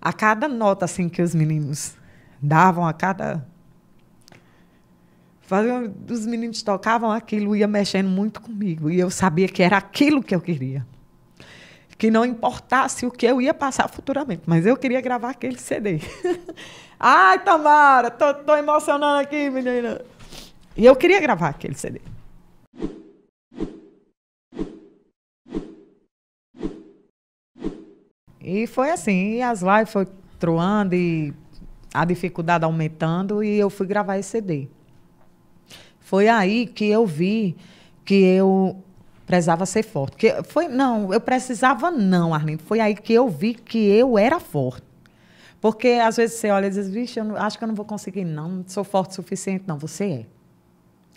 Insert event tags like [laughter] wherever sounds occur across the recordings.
a cada nota assim que os meninos davam, a cada faziam, os meninos tocavam aquilo ia mexendo muito comigo e eu sabia que era aquilo que eu queria que não importasse o que eu ia passar futuramente, mas eu queria gravar aquele CD. [laughs] Ai, Tamara, tô, tô emocionando aqui, menina. E eu queria gravar aquele CD. E foi assim, e as lives foi troando e a dificuldade aumentando e eu fui gravar esse CD. Foi aí que eu vi que eu precisava ser forte. Que foi não, eu precisava não, Arlindo. Foi aí que eu vi que eu era forte. Porque às vezes você olha e diz, vixe, eu não, acho que eu não vou conseguir, não, não sou forte o suficiente. Não, você é.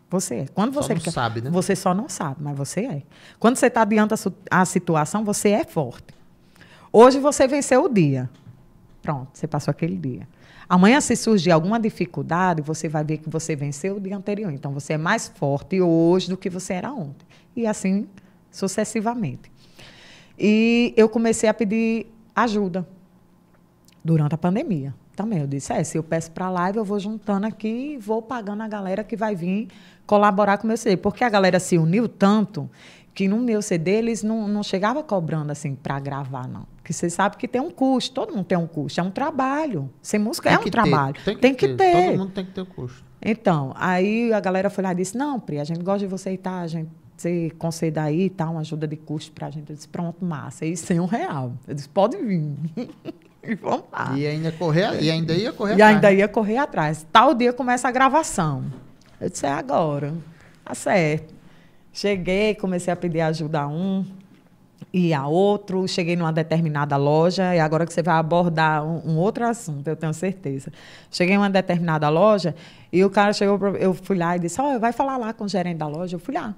Você é. Quando você só não quer, sabe, né? Você só não sabe, mas você é. Quando você está diante a situação, você é forte. Hoje você venceu o dia. Pronto, você passou aquele dia. Amanhã, se surgir alguma dificuldade, você vai ver que você venceu o dia anterior. Então, você é mais forte hoje do que você era ontem. E assim sucessivamente. E eu comecei a pedir ajuda durante a pandemia. Também eu disse, é, se eu peço para a live, eu vou juntando aqui e vou pagando a galera que vai vir colaborar com o meu CD. Porque a galera se uniu tanto que no meu CD eles não, não chegava cobrando assim para gravar, não. Porque você sabe que tem um custo, todo mundo tem um custo, é um trabalho. Sem música tem é um ter, trabalho. Tem que, tem que ter. ter. Todo mundo tem que ter o custo. Então, aí a galera foi lá e disse: Não, Pri, a gente gosta de você e tá, a gente você conceda aí e tá, tal, uma ajuda de custo para a gente. Eu disse: Pronto, massa. E sem é um real. Eu disse: Pode vir. [laughs] e vamos lá. E ainda, correr, e ainda ia correr e atrás. E né? ainda ia correr atrás. Tal dia começa a gravação. Eu disse: É agora. Tá certo. Cheguei, comecei a pedir ajuda a um e a outro, cheguei numa determinada loja, e agora que você vai abordar um, um outro assunto, eu tenho certeza. Cheguei numa determinada loja e o cara chegou, pra, eu fui lá e disse: "Olha, oh, vai falar lá com o gerente da loja. Eu fui lá.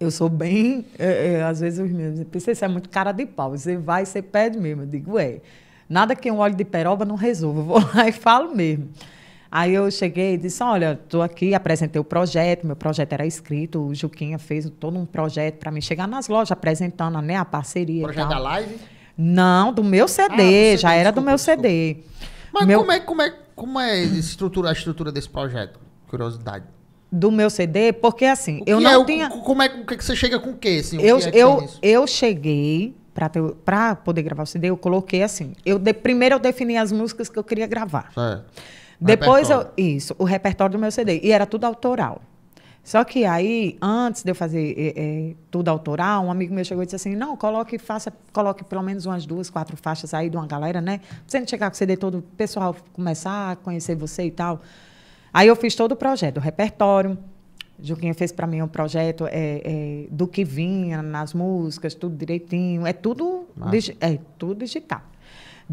Eu sou bem, é, é, às vezes os meus, pensei, você é muito cara de pau. Você vai, você pede mesmo. Eu digo, ué, Nada que um óleo de peroba não resolva. Eu vou [laughs] lá e falo mesmo. Aí eu cheguei e disse: Olha, estou aqui, apresentei o projeto. Meu projeto era escrito, o Juquinha fez todo um projeto para mim chegar nas lojas apresentando né, a parceria. Projeto da live? Não, do meu CD, ah, já era do meu desculpa. CD. Mas meu... como é, como é, como é estrutura, a estrutura desse projeto? Curiosidade do meu CD, porque assim, eu não é, tinha. Como é, é que você chega com o quê? Assim, eu, que é eu, eu cheguei para poder gravar o CD, eu coloquei assim. Eu de, primeiro eu defini as músicas que eu queria gravar. Certo. Depois eu, Isso, o repertório do meu CD. E era tudo autoral. Só que aí, antes de eu fazer é, é, tudo autoral, um amigo meu chegou e disse assim: não, coloque, faça, coloque pelo menos umas duas, quatro faixas aí de uma galera, né? Pra você não chegar com o CD todo, o pessoal começar a conhecer você e tal. Aí eu fiz todo o projeto, o repertório. Juquinha fez para mim um projeto é, do que vinha nas músicas, tudo direitinho. É tudo, digi é tudo digital.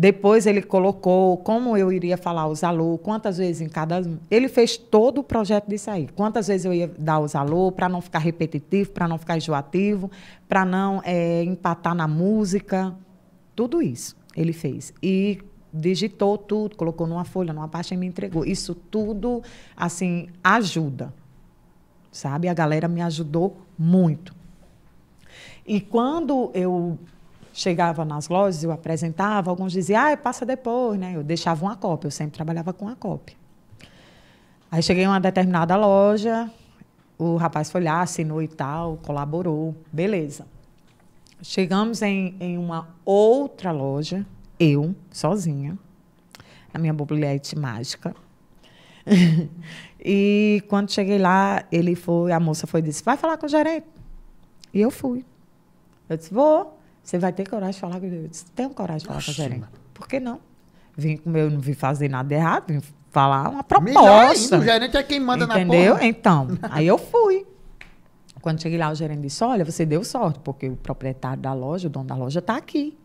Depois ele colocou como eu iria falar os alô, quantas vezes em cada. Ele fez todo o projeto disso aí. Quantas vezes eu ia dar os alô, para não ficar repetitivo, para não ficar enjoativo, para não é, empatar na música. Tudo isso ele fez. E digitou tudo, colocou numa folha, numa pasta e me entregou. Isso tudo, assim, ajuda. Sabe? A galera me ajudou muito. E quando eu chegava nas lojas, eu apresentava, alguns diziam, ah, passa depois, né? Eu deixava uma cópia, eu sempre trabalhava com uma cópia. Aí cheguei em uma determinada loja, o rapaz foi lá, assinou e tal, colaborou, beleza. Chegamos em, em uma outra loja, eu, sozinha, a minha mobilete mágica. [laughs] e quando cheguei lá, ele foi, a moça foi e disse, vai falar com o gerente. E eu fui. Eu disse, vou. Você vai ter coragem de falar com Eu disse, tenho coragem de falar Oxi, com o gerente. Por que não? Vim com eu não vim fazer nada errado, vim falar uma proposta. Ainda, o gerente é quem manda Entendeu? na porra. Então, [laughs] aí eu fui. Quando cheguei lá, o gerente disse: Olha, você deu sorte, porque o proprietário da loja, o dono da loja, está aqui.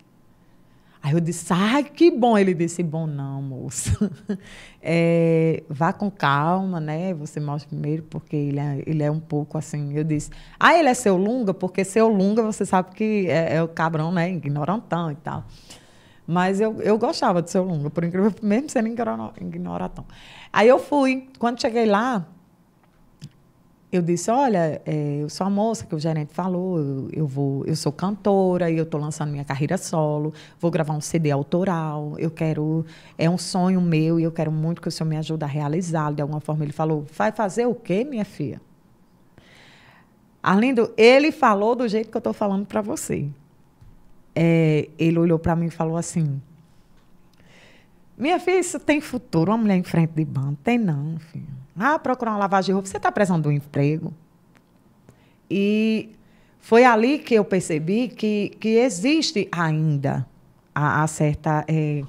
Aí eu disse, ai, que bom. Ele disse, bom não, moça. [laughs] É, vá com calma, né? Você mostra primeiro, porque ele é, ele é um pouco assim. Eu disse, ah, ele é seu lunga? Porque seu lunga, você sabe que é, é o cabrão, né? Ignorantão e tal. Mas eu, eu gostava de seu lunga, por incrível, mesmo sendo ignoratão. Aí eu fui. Quando cheguei lá, eu disse, olha, é, eu sou a moça que o gerente falou, eu, eu vou, eu sou cantora e eu estou lançando minha carreira solo, vou gravar um CD autoral, eu quero, é um sonho meu e eu quero muito que o senhor me ajude a realizá-lo de alguma forma. Ele falou, vai fazer o quê, minha filha? Arlindo, ele falou do jeito que eu estou falando para você. É, ele olhou para mim e falou assim, minha filha, isso tem futuro, uma mulher em frente de banco, tem não, filha. Ah, procurar uma lavagem de roupa, você está precisando de um emprego. E foi ali que eu percebi que, que existe ainda a, a certa é,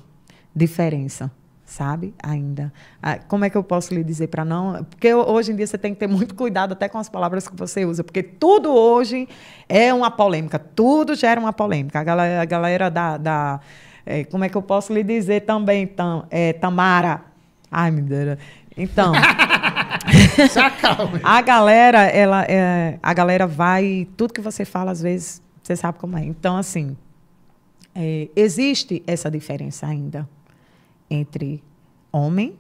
diferença, sabe? Ainda. Ah, como é que eu posso lhe dizer para não? Porque hoje em dia você tem que ter muito cuidado até com as palavras que você usa, porque tudo hoje é uma polêmica, tudo gera uma polêmica. A galera, a galera da. da é, como é que eu posso lhe dizer também, tam, é, Tamara? Ai, me deu. Então. [laughs] Se [laughs] acalme. a galera, ela, é, a galera vai. Tudo que você fala, às vezes, você sabe como é. Então, assim, é, existe essa diferença ainda entre homem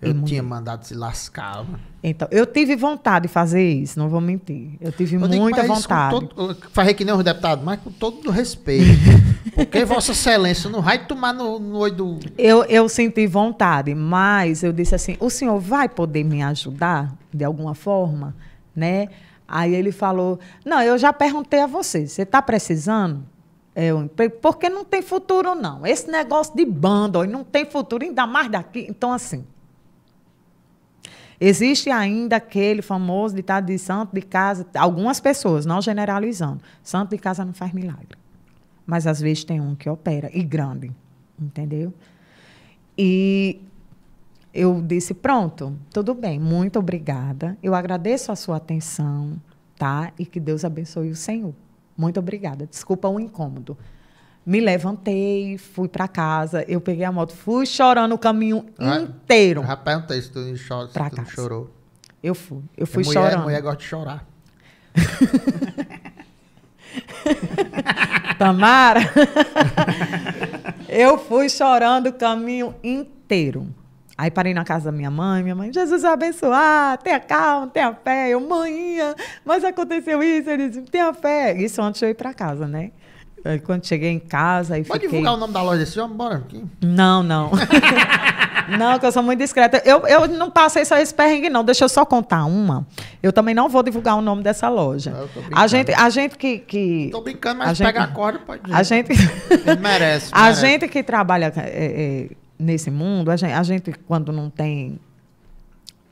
eu tinha mandado se lascar. Então, eu tive vontade de fazer isso, não vou mentir. Eu tive eu muita digo, vontade. farrei farei que nem os deputados, mas com todo respeito. [laughs] porque Vossa Excelência não vai tomar no, no olho do. Eu, eu senti vontade, mas eu disse assim: o senhor vai poder me ajudar de alguma forma? né? Aí ele falou: Não, eu já perguntei a você, você está precisando? Eu, porque não tem futuro, não. Esse negócio de banda, não tem futuro, ainda mais daqui. Então, assim, Existe ainda aquele famoso ditado de santo de casa, algumas pessoas, não generalizando, santo de casa não faz milagre. Mas às vezes tem um que opera, e grande, entendeu? E eu disse: pronto, tudo bem, muito obrigada. Eu agradeço a sua atenção, tá? E que Deus abençoe o Senhor. Muito obrigada. Desculpa o incômodo. Me levantei, fui para casa, eu peguei a moto, fui chorando o caminho ah, inteiro. Rapaz, não tem se tu, chora, se tu chorou. Eu fui, eu fui a mulher, chorando. mulher gosta de chorar. [laughs] Tamara, [laughs] eu fui chorando o caminho inteiro. Aí parei na casa da minha mãe, minha mãe, Jesus abençoar, tenha calma, tenha fé. Eu, mãe, mas aconteceu isso. Ele disse, tenha fé. Isso antes de eu ir para casa, né? quando cheguei em casa. Aí Pode fiquei... divulgar o nome da loja desse homem? Bora. Aqui. Não, não. [laughs] não, que eu sou muito discreta. Eu, eu não passei só esse perrengue, não. Deixa eu só contar uma. Eu também não vou divulgar o nome dessa loja. Não, a gente, a gente que. que tô brincando, mas a gente, pega a corda pode. Ir. A gente. merece, [laughs] merece, A gente que trabalha é, é, nesse mundo, a gente, a gente, quando não tem.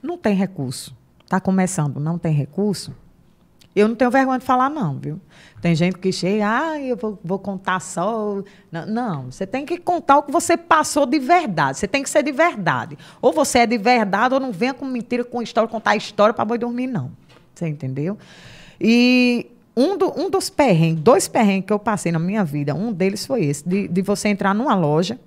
Não tem recurso. Está começando, não tem recurso eu não tenho vergonha de falar, não, viu? Tem gente que chega, ah, eu vou, vou contar só. Não, não, você tem que contar o que você passou de verdade. Você tem que ser de verdade. Ou você é de verdade, ou não venha com mentira, com história, contar história para boi dormir, não. Você entendeu? E um, do, um dos perrengues, dois perrengues que eu passei na minha vida, um deles foi esse, de, de você entrar numa loja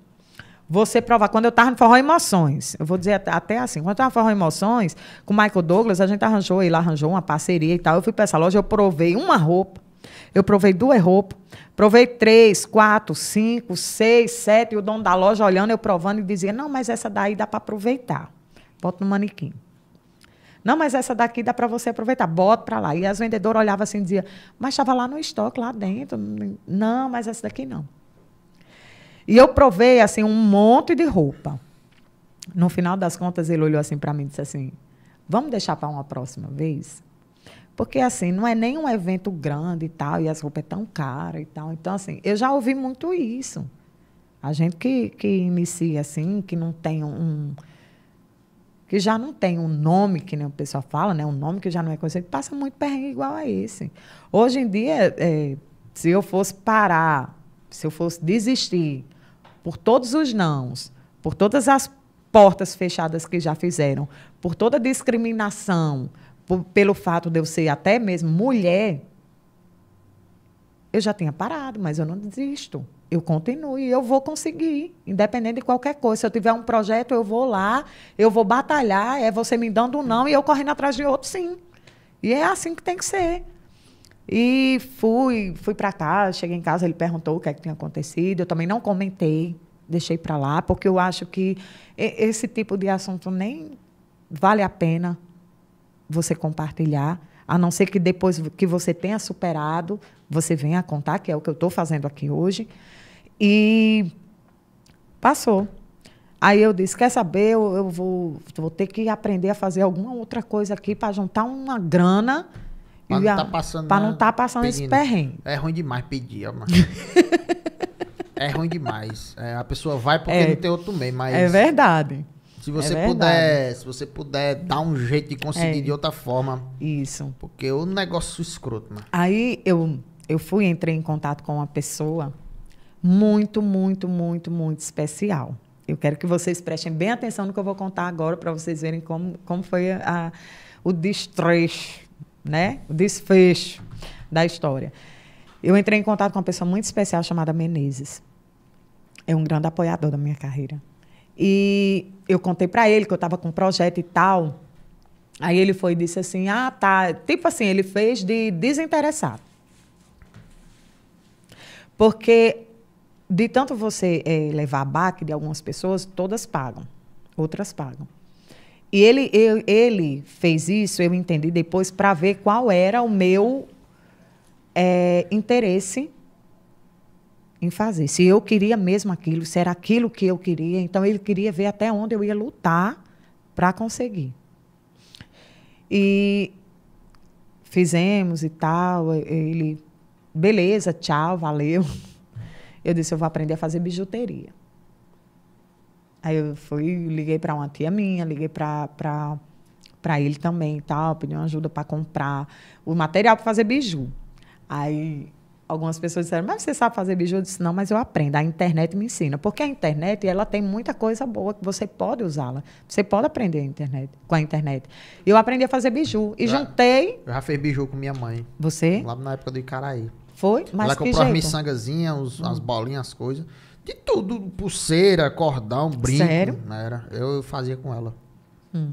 você provar. Quando eu estava no Forró Emoções, eu vou dizer até, até assim, quando eu estava no Forró Emoções, com o Michael Douglas, a gente arranjou, ele arranjou uma parceria e tal. Eu fui para essa loja, eu provei uma roupa, eu provei duas roupas, provei três, quatro, cinco, seis, sete, e o dono da loja olhando, eu provando e dizia, não, mas essa daí dá para aproveitar. Bota no manequim. Não, mas essa daqui dá para você aproveitar, bota para lá. E as vendedoras olhavam assim e diziam, mas estava lá no estoque, lá dentro. Não, mas essa daqui não. E eu provei, assim, um monte de roupa. No final das contas, ele olhou assim para mim e disse assim: Vamos deixar para uma próxima vez? Porque, assim, não é nem um evento grande e tal, e as roupas é tão caras e tal. Então, assim, eu já ouvi muito isso. A gente que, que inicia, assim, que não tem um. Que já não tem um nome, que nem o pessoal fala, né? Um nome que já não é conhecido, passa muito perrengue igual a esse. Hoje em dia, é, se eu fosse parar, se eu fosse desistir por todos os nãos, por todas as portas fechadas que já fizeram, por toda discriminação, por, pelo fato de eu ser até mesmo mulher, eu já tinha parado, mas eu não desisto. Eu continuo e eu vou conseguir, independente de qualquer coisa. Se eu tiver um projeto, eu vou lá, eu vou batalhar, é você me dando um não e eu correndo atrás de outro sim. E é assim que tem que ser. E fui, fui para cá, cheguei em casa, ele perguntou o que é que tinha acontecido. Eu também não comentei, deixei para lá, porque eu acho que esse tipo de assunto nem vale a pena você compartilhar, a não ser que depois que você tenha superado, você venha contar, que é o que eu estou fazendo aqui hoje. E passou. Aí eu disse: quer saber? Eu, eu vou, vou ter que aprender a fazer alguma outra coisa aqui para juntar uma grana Pra não estar tá passando. Pra não estar tá passando esse perrengue. É ruim demais pedir, ó, mano. [laughs] é ruim demais. É, a pessoa vai porque é, não tem outro meio, mas. É verdade. Se você é puder, se você puder dar um jeito de conseguir é. de outra forma. Isso. Porque o negócio escroto, mano. Aí eu, eu fui, entrei em contato com uma pessoa muito, muito, muito, muito especial. Eu quero que vocês prestem bem atenção no que eu vou contar agora para vocês verem como, como foi a, a, o destrecho né? O desfecho da história. Eu entrei em contato com uma pessoa muito especial chamada Menezes. É um grande apoiador da minha carreira. E eu contei para ele que eu estava com um projeto e tal. Aí ele foi e disse assim: "Ah, tá". Tipo assim, ele fez de desinteressado. Porque de tanto você é, levar baque de algumas pessoas, todas pagam, outras pagam. E ele, eu, ele fez isso, eu entendi depois, para ver qual era o meu é, interesse em fazer. Se eu queria mesmo aquilo, se era aquilo que eu queria. Então, ele queria ver até onde eu ia lutar para conseguir. E fizemos e tal. Ele, beleza, tchau, valeu. [laughs] Eu disse: eu vou aprender a fazer bijuteria. Aí eu fui, liguei para uma tia minha, liguei para ele também e tal, pedi uma ajuda para comprar o material para fazer biju. Aí algumas pessoas disseram, mas você sabe fazer biju? Eu disse, não, mas eu aprendo, a internet me ensina. Porque a internet, ela tem muita coisa boa que você pode usá-la. Você pode aprender a internet, com a internet. Eu aprendi a fazer biju e já, juntei... Eu já fiz biju com minha mãe. Você? Lá na época do Icaraí. Foi? Mas ela comprou as miçangazinhas, as hum. bolinhas, as coisas. De tudo, pulseira, cordão, brinco. Sério? Né, era. Eu fazia com ela. Hum.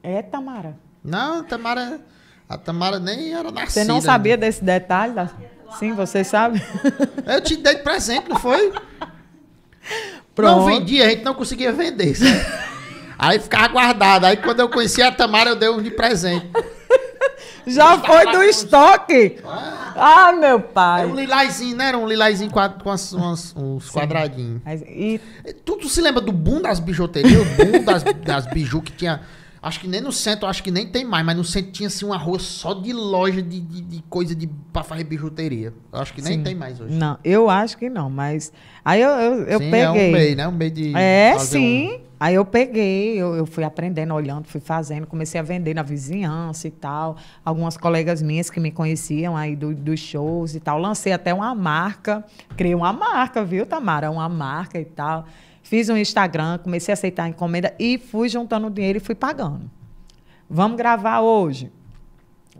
É, Tamara? Não, Tamara. A Tamara nem era nascida. Você não né? sabia desse detalhe? Da... Sim, você sabe? Eu te dei de presente, não foi? [laughs] Pronto. Não vendia, a gente não conseguia vender. Sabe? Aí ficava guardado. Aí quando eu conheci a Tamara, eu dei um de presente. [laughs] Já foi do estoque. Ah, ah meu pai. Era um lilazinho, né? Era um lilazinho com as, umas, uns quadradinhos. Mas, e... Tu, tu, se lembra do boom das bijuterias? O boom das, das biju que tinha... Acho que nem no centro, acho que nem tem mais, mas no centro tinha assim uma rua só de loja de, de, de coisa de fazer bijuteria. Acho que nem sim. tem mais hoje. Não, eu acho que não, mas. Aí eu, eu, eu sim, peguei. É um meio, né? Um meio de. É, sim. Um... Aí eu peguei, eu, eu, fui aprendendo, olhando, fui fazendo, comecei a vender na vizinhança e tal. Algumas colegas minhas que me conheciam aí do, dos shows e tal. Lancei até uma marca, criei uma marca, viu, Tamara? Uma marca e tal. Fiz um Instagram, comecei a aceitar a encomenda e fui juntando dinheiro e fui pagando. Vamos gravar hoje.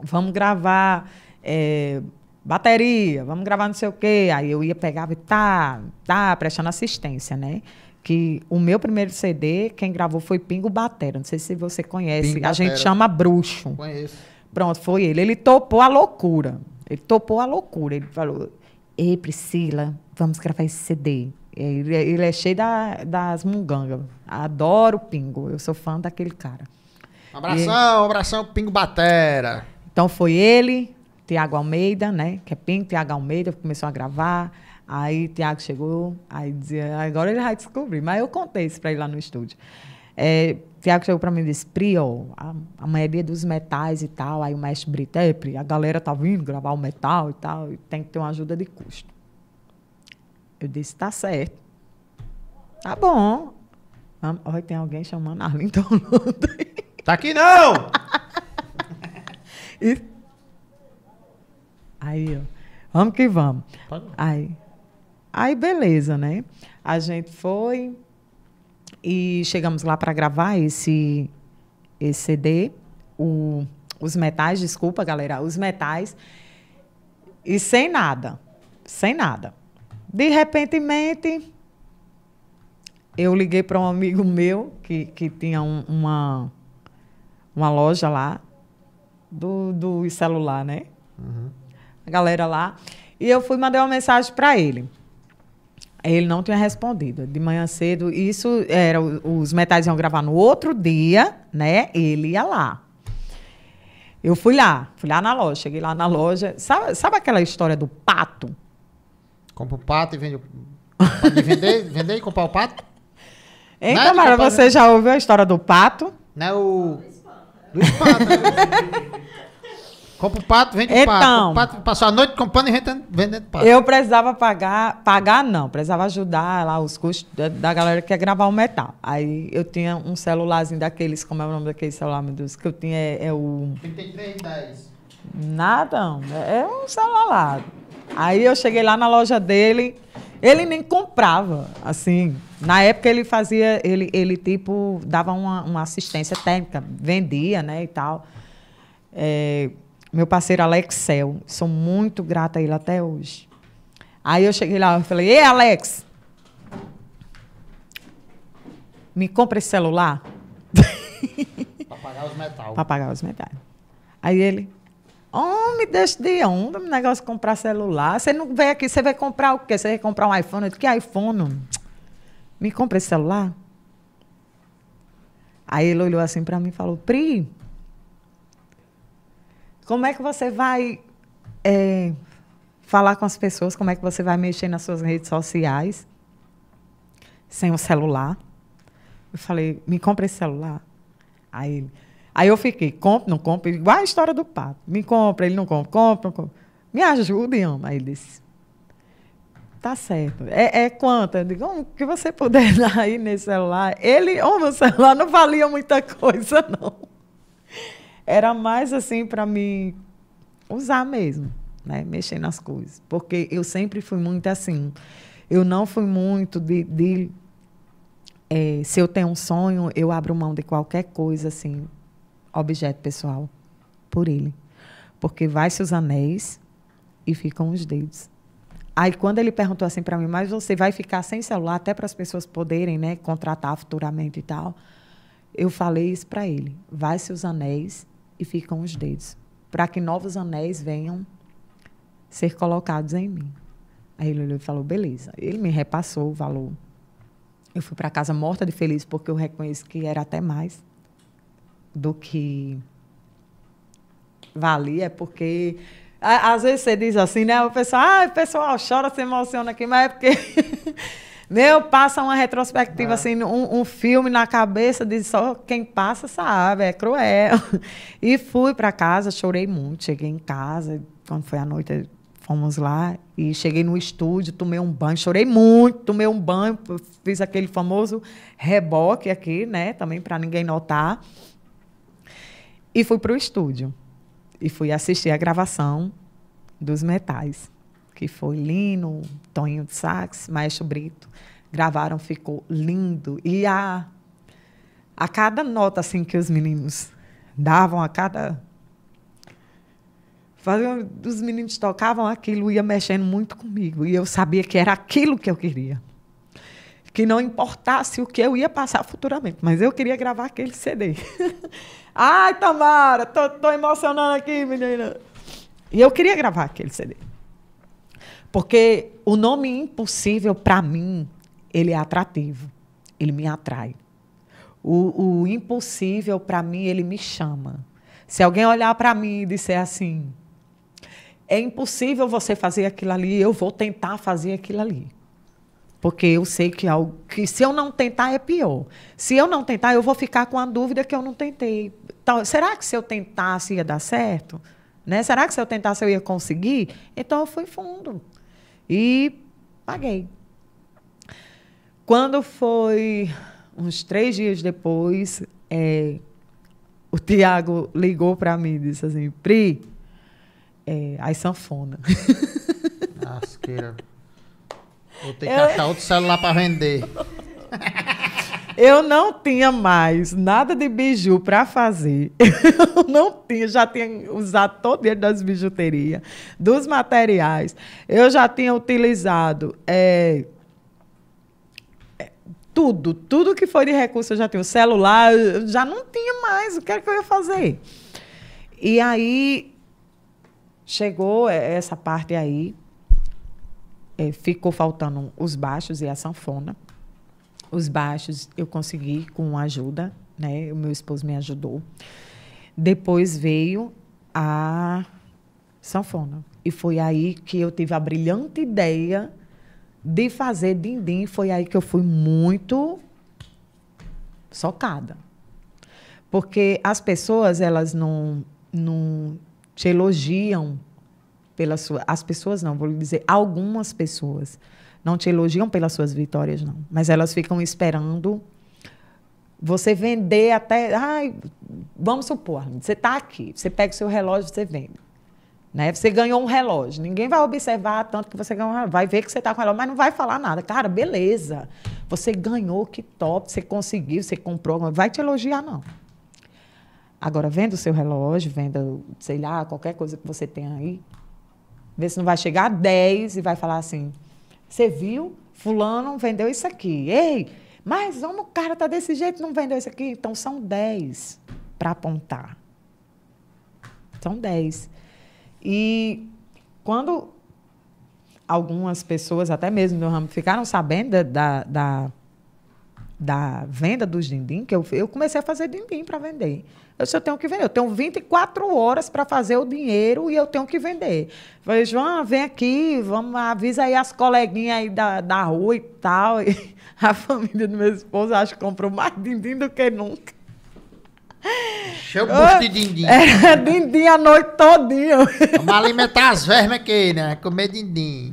Vamos gravar. É bateria, vamos gravar não sei o quê. Aí eu ia, pegava e tá, tá, prestando assistência, né? que o meu primeiro CD, quem gravou foi Pingo Batera. Não sei se você conhece. Pingo a gente chama Bruxo. Conheço. Pronto, foi ele. Ele topou a loucura. Ele topou a loucura. Ele falou: Ei, Priscila, vamos gravar esse CD. É, ele, é, ele é cheio da, das mungangas. Adoro Pingo. Eu sou fã daquele cara. abração, abração, Pingo Batera. Então foi ele, Tiago Almeida, né? Que é Pingo, Tiago Almeida, começou a gravar. Aí Tiago chegou, aí dizia, agora ele vai descobrir. Mas eu contei isso para ele lá no estúdio. É, Tiago chegou para mim e disse, Pri, ó, a, a maioria é dos metais e tal, aí o mestre Brito, é, Pri, a galera tá vindo gravar o metal e tal, e tem que ter uma ajuda de custo. Eu disse, tá certo. Tá bom. Olha, tem alguém chamando Arlington [laughs] Tá aqui não! [laughs] e... Aí, ó. Vamos que vamos. Aí. Aí, beleza, né? A gente foi e chegamos lá para gravar esse, esse CD, o, os metais, desculpa, galera, os metais, e sem nada, sem nada. De repente, eu liguei para um amigo meu que, que tinha um, uma, uma loja lá do, do celular, né? Uhum. A galera lá. E eu fui mandar uma mensagem para ele. Ele não tinha respondido. De manhã cedo, isso era os metais iam gravar no outro dia, né? Ele ia lá. Eu fui lá, fui lá na loja, cheguei lá na loja. Sabe, sabe aquela história do pato? Compra o pato e vende. De vender, [laughs] vender e comprar o pato? Hein, é você né? já ouviu a história do pato? Não né, o. Do espanto. Né? Compra o pato, vende então, pato. o pato. Passou a noite comprando e vendendo, pato. Eu precisava pagar, pagar não, precisava ajudar lá os custos da, da galera que ia gravar o metal. Aí eu tinha um celularzinho daqueles, como é o nome daquele celular, meu Deus, que eu tinha é, é o... 3310. Nada, é um celular lá. Aí eu cheguei lá na loja dele, ele nem comprava, assim. Na época ele fazia, ele, ele tipo, dava uma, uma assistência técnica, vendia, né, e tal. É, meu parceiro Alex Cel. Sou muito grata a ele até hoje. Aí eu cheguei lá e falei, ei, Alex, me compra esse celular. [laughs] Para pagar os metal. Para pagar os metal. Aí ele, homem, oh, deixa de onda, o negócio de é comprar celular. Você não vem aqui, você vai comprar o quê? Você vai comprar um iPhone? Eu disse, que iPhone? Me compra esse celular? Aí ele olhou assim para mim e falou, Pri, como é que você vai é, falar com as pessoas? Como é que você vai mexer nas suas redes sociais sem o celular? Eu falei, me compra esse celular. Aí ele, Aí eu fiquei, compra, não compra, igual a história do pato. Me compra, ele não compra, compra, não compra. Me ajuda, ama. Aí ele disse, tá certo. É, é quanto? Eu digo, o que você puder [laughs] dar aí nesse celular. Ele, o oh, meu celular não valia muita coisa, não. Era mais assim para me usar mesmo, né? Mexer nas coisas. Porque eu sempre fui muito assim. Eu não fui muito de. de é, se eu tenho um sonho, eu abro mão de qualquer coisa, assim, objeto pessoal, por ele. Porque vai-se os anéis e ficam os dedos. Aí quando ele perguntou assim para mim, mas você vai ficar sem celular até para as pessoas poderem, né, contratar futuramente e tal. Eu falei isso para ele. Vai se os anéis e ficam os dedos, para que novos anéis venham ser colocados em mim. Aí ele olhou e falou: beleza. Ele me repassou o valor. Eu fui para casa morta de feliz, porque eu reconheço que era até mais do que valia, porque às vezes você diz assim, né? O pessoal, ah, o pessoal chora, se emociona aqui, mas é porque [laughs] Meu, passa uma retrospectiva, é. assim, um, um, filme na cabeça de só quem passa sabe, é cruel. [laughs] E fui para casa, chorei muito. Cheguei em casa, quando foi a noite, fomos lá e cheguei no estúdio, tomei um banho, chorei muito, tomei um banho, fiz aquele famoso reboque aqui, né, também para ninguém notar. E fui para o estúdio e fui assistir a gravação dos metais que foi Lino, Toninho de Sax, Maestro Brito, gravaram, ficou lindo. E a, a cada nota assim que os meninos davam, a cada faziam, os meninos tocavam aquilo, ia mexendo muito comigo. E eu sabia que era aquilo que eu queria. Que não importasse o que eu ia passar futuramente, mas eu queria gravar aquele CD. [laughs] Ai, Tamara, tô, tô emocionando aqui, menina. E eu queria gravar aquele CD. Porque o nome impossível, para mim, ele é atrativo. Ele me atrai. O, o impossível, para mim, ele me chama. Se alguém olhar para mim e disser assim, é impossível você fazer aquilo ali, eu vou tentar fazer aquilo ali. Porque eu sei que, algo, que se eu não tentar é pior. Se eu não tentar, eu vou ficar com a dúvida que eu não tentei. Então, será que se eu tentasse ia dar certo? Né? Será que se eu tentasse eu ia conseguir? Então eu fui fundo. E paguei. Quando foi uns três dias depois, é, o Tiago ligou para mim e disse assim, Pri, é, as sanfona. Asqueira. Vou ter que eu... achar outro celular para vender. [laughs] Eu não tinha mais nada de biju para fazer. [laughs] Eu não tinha, já tinha usado todo o dinheiro das bijuterias, dos materiais. Eu já tinha utilizado é, é tudo, tudo que foi de recurso eu já tinha. O celular, eu já não tinha mais. O que era é que eu ia fazer? E aí chegou é, essa parte aí, ficou faltando os baixos e a sanfona. Os baixos eu consegui com ajuda, né? O meu esposo me ajudou. Depois veio a sanfona. E foi aí que eu tive a brilhante ideia de fazer dindim. Foi aí que eu fui muito socada. Porque as pessoas, elas não, não te elogiam pelas As pessoas não, vou lhe dizer, algumas pessoas não te elogiam pelas suas vitórias, não. Mas elas ficam esperando você vender até. Ai, vamos supor, você está aqui, você pega o seu relógio e você vende. Né? Você ganhou um relógio. Ninguém vai observar tanto que você ganhou Vai ver que você está com relógio, mas não vai falar nada. Cara, beleza. Você ganhou, que top. Você conseguiu, você comprou. Não vai te elogiar, não. Agora, venda o seu relógio, venda, sei lá, qualquer coisa que você tenha aí. Vê se não vai chegar a 10 e vai falar assim: você viu? Fulano vendeu isso aqui. Ei, mas como o cara tá desse jeito, não vendeu isso aqui? Então são 10 para apontar. São 10. E quando algumas pessoas, até mesmo no ramo, ficaram sabendo da, da, da, da venda dos dindim, que eu, eu comecei a fazer dindim para vender. Eu só tenho que vender. Eu tenho 24 horas para fazer o dinheiro e eu tenho que vender. falei, João, vem aqui, vamos, avisa aí as coleguinhas aí da, da rua e tal. E [laughs] a família do meu esposo, acho que comprou mais dindim do que nunca. Cheio é o bucho de dindim. Era [laughs] dindim a noite todinha. Vamos alimentar as vermes aqui, né? Comer dindim.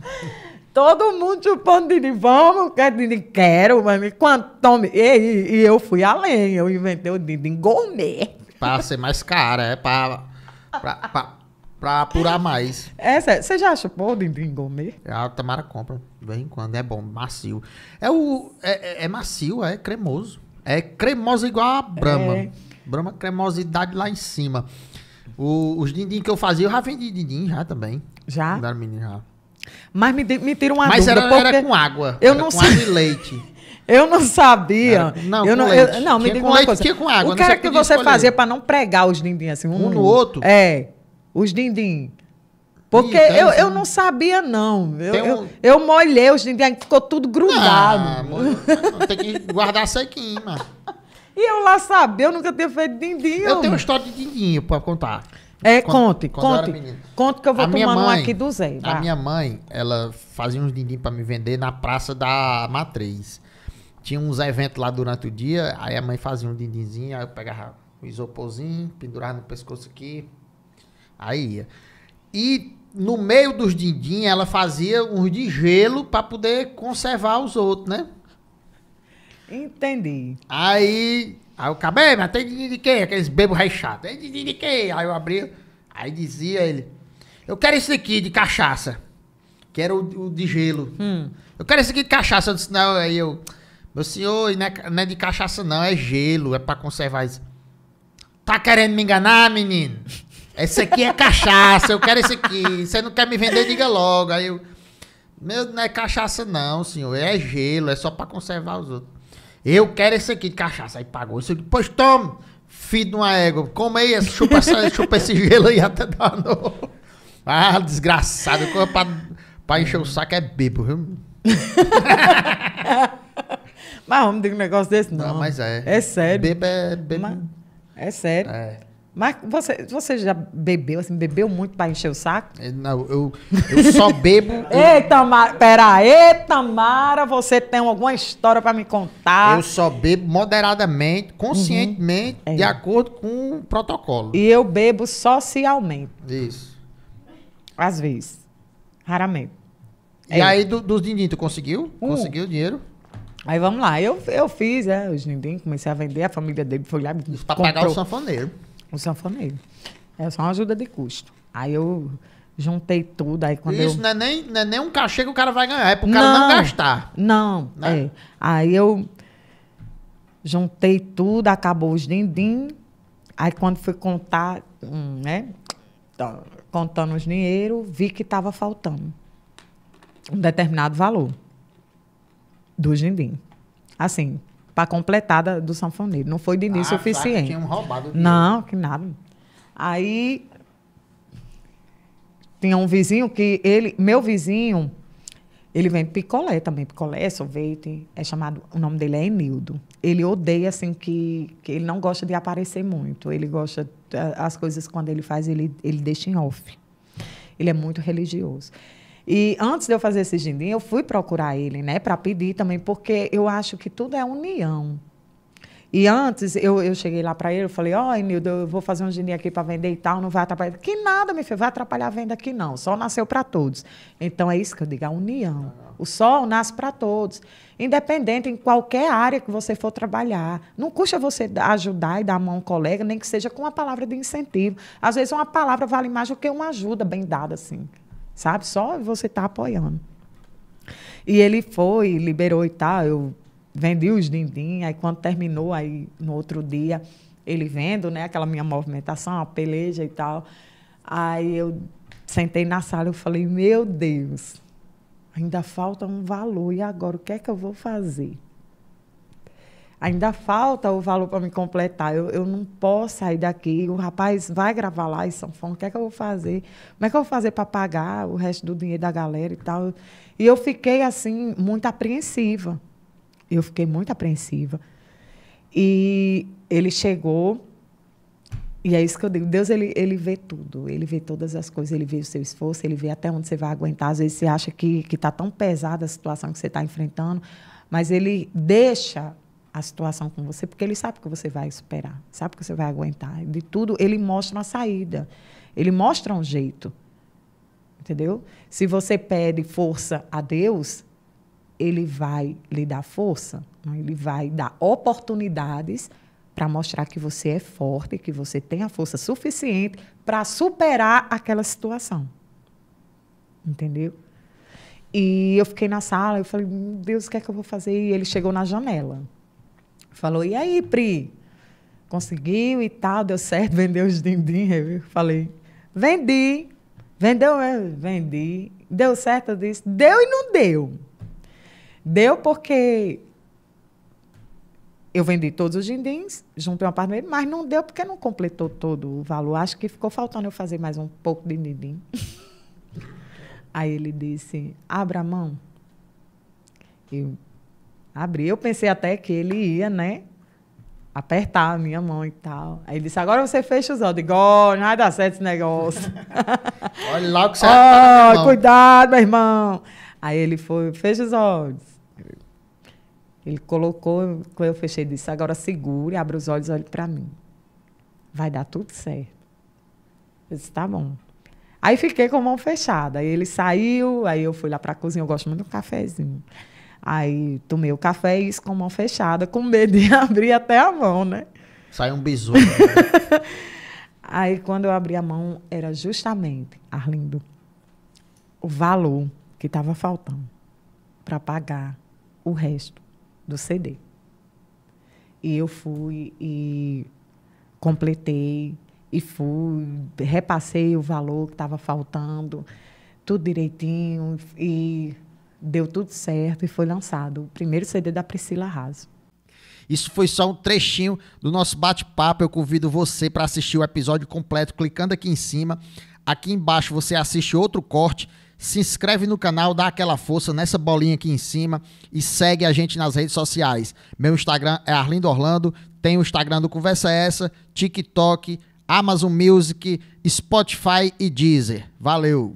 Todo mundo chupando dindim. Vamos, quer dindim? Quero, mas me quanto tome. E, e, e eu fui além, eu inventei o dindim gourmet. Pra ser mais cara, é pra, pra, pra, pra apurar mais. Essa, é, você já achou o dindim gourmet? A Tamara compra, de é, vez em quando, é bom, macio. É, o, é, é, é macio, é cremoso. É cremoso igual a Brahma. É. Brahma cremosidade lá em cima. O, os dindim que eu fazia, eu já vendi dindim já também. Já? Mandaram menino já. Mas me, me tira uma Mas dúvida. Mas era, era, com água. Eu não com sei. água e leite. [laughs] Eu não sabia. não, eu não, eu, não, me diga uma leite, coisa. com água, o cara que você escolher. fazia para não pregar os dindim assim, um, um no outro? É, os dindim. Porque Ih, eu, eu não sabia, não. Eu, um... eu, eu, molhei os dindim, ficou tudo grudado. Ah, tem que guardar sequinho, mano. E eu lá sabia, eu nunca tinha feito dindim. Eu tenho uma história de dindim para contar. É, quando, conte, conte. Conte que eu vou a tomar mãe, um aqui do Zé. Tá? A minha mãe, ela fazia uns dindim para me vender na Praça da Matriz. Tinha uns eventos lá durante o dia, aí a mãe fazia um dindinzinho, aí eu pegava o isoporzinho, pendurava no pescoço aqui, aí ia. E no meio dos dindinhos, ela fazia uns de gelo para poder conservar os outros, né? Entendi. Aí, aí eu acabei, mas tem dindinho de quem? Aqueles bebo rechado Tem dindinho de quem? Aí eu abria, aí dizia ele, eu quero esse aqui de cachaça, que era o, o de gelo. Hum. Eu quero esse aqui de cachaça. Eu disse, não, aí eu... Meu senhor, não é, não é de cachaça, não, é gelo, é pra conservar isso. Tá querendo me enganar, menino? Esse aqui é cachaça, eu quero esse aqui. Você não quer me vender, diga logo. Aí eu. Meu, não é cachaça, não, senhor. É gelo, é só pra conservar os outros. Eu quero esse aqui de cachaça. Aí pagou isso aqui. Pois toma, filho de uma égua. Come aí, chupa, essa, [laughs] chupa esse gelo aí até dar no... Ah, desgraçado. Coisa pra, pra encher o saco é bebo, viu? [laughs] Mas homem, diga um negócio desse, não. Não, mas é. É sério. bebe é. é sério. É. Mas você, você já bebeu, assim, bebeu muito pra encher o saco? É, não, eu, eu só [laughs] bebo. e Eita, Mara, pera, eita, Mara, você tem alguma história pra me contar? Eu só bebo moderadamente, conscientemente, uhum. de é. acordo com o protocolo. E eu bebo socialmente. Isso. Às vezes. Raramente. E é. aí, do, dos din tu conseguiu? Uh. Conseguiu dinheiro? Aí vamos lá, eu, eu fiz, é, os ninguém, comecei a vender, a família dele foi lá. Pra pagar o sanfoneiro. O sanfoneiro. É só uma ajuda de custo. Aí eu juntei tudo. Aí quando Isso eu... não, é nem, não é nem um cachê que o cara vai ganhar, é pro cara não, não gastar. Não, né? é. Aí eu juntei tudo, acabou os dindim. Aí quando fui contar, hum, né? Tá contando os dinheiro, vi que estava faltando um determinado valor do Gendim, Assim, para completar da, do sanfoneiro. Não foi de ah, início ah, suficiente. Tinha um roubado Não, que nada. Aí tinha um vizinho que ele, meu vizinho, ele vem picolé também, picolé, é sorvete, é chamado, o nome dele é Enildo. Ele odeia assim que, que ele não gosta de aparecer muito. Ele gosta eh, as coisas quando ele faz, ele ele deixa em off. Ele é muito religioso. E antes de eu fazer esse gindim, eu fui procurar ele, né, para pedir também, porque eu acho que tudo é união. E antes, eu, eu cheguei lá para ele, eu falei, ó, oh, Enildo, eu vou fazer um gininho aqui para vender e tal, não vai atrapalhar. Que nada, meu filho, vai atrapalhar a venda aqui não, só nasceu para todos. Então é isso que eu digo, a união. O sol nasce para todos, independente em qualquer área que você for trabalhar. Não custa você ajudar e dar a mão ao um colega, nem que seja com uma palavra de incentivo. Às vezes uma palavra vale mais do que uma ajuda bem dada, assim sabe? Só você tá apoiando. E ele foi, liberou e tal, eu vendi os dindim, aí quando terminou, aí no outro dia, ele vendo, né, aquela minha movimentação, a peleja e tal, aí eu sentei na sala, eu falei, meu Deus, ainda falta um valor, e agora o que é que eu vou fazer? ainda falta o valor para me completar. Eu, eu não posso sair daqui. O rapaz vai gravar lá em São Paulo. O que é que eu vou fazer? Como é que eu vou fazer para pagar o resto do dinheiro da galera e tal? E eu fiquei, assim, muito apreensiva. Eu fiquei muito apreensiva. E ele chegou. E é isso que eu digo. Deus, ele, ele vê tudo. Ele vê todas as coisas. Ele vê o seu esforço. Ele vê até onde você vai aguentar. Às vezes você acha que está tão pesada a situação que você está enfrentando. Mas ele deixa a situação com você, porque ele sabe que você vai superar, sabe que você vai aguentar. De tudo, ele mostra uma saída, ele mostra um jeito. Entendeu? Se você pede força a Deus, ele vai lhe dar força, né? ele vai dar oportunidades para mostrar que você é forte, que você tem a força suficiente para superar aquela situação. Entendeu? E eu fiquei na sala, eu falei, Deus, o que é que eu vou fazer? E ele chegou na janela. Falou, e aí, Pri? Conseguiu e tal, deu certo, [laughs] vendeu os dindim. Eu falei, vendi. Vendeu? É, vendi. Deu certo? Eu disse, deu e não deu. Deu porque eu vendi todos os dindins, juntei uma parte dele, mas não deu porque não completou todo o valor. Acho que ficou faltando eu fazer mais um pouco de dindim. [laughs] Aí ele disse: abra a mão. Eu Abri. Eu pensei até que ele ia, né? Apertar a minha mão e tal. Aí ele disse: agora você fecha os olhos. Digo, oh, não vai dar certo esse negócio. [laughs] Olha o que você oh, Cuidado, meu irmão. Aí ele foi, fecha os olhos. Ele colocou, quando eu fechei disse: agora segure, abre os olhos, olhe para mim. Vai dar tudo certo. Eu disse: tá bom. Aí fiquei com a mão fechada. Aí ele saiu, aí eu fui lá para a cozinha, eu gosto muito do cafezinho. Aí tomei o café e isso com mão fechada, com medo de [laughs] abrir até a mão, né? Sai um bisu. Né? [laughs] Aí quando eu abri a mão, era justamente, Arlindo, o valor que estava faltando para pagar o resto do CD. E eu fui e completei e fui, repassei o valor que estava faltando, tudo direitinho e deu tudo certo e foi lançado o primeiro CD da Priscila Raso. Isso foi só um trechinho do nosso bate-papo. Eu convido você para assistir o episódio completo clicando aqui em cima. Aqui embaixo você assiste outro corte. Se inscreve no canal, dá aquela força nessa bolinha aqui em cima e segue a gente nas redes sociais. Meu Instagram é Arlindo Orlando, tem o Instagram do Conversa Essa, TikTok, Amazon Music, Spotify e Deezer. Valeu!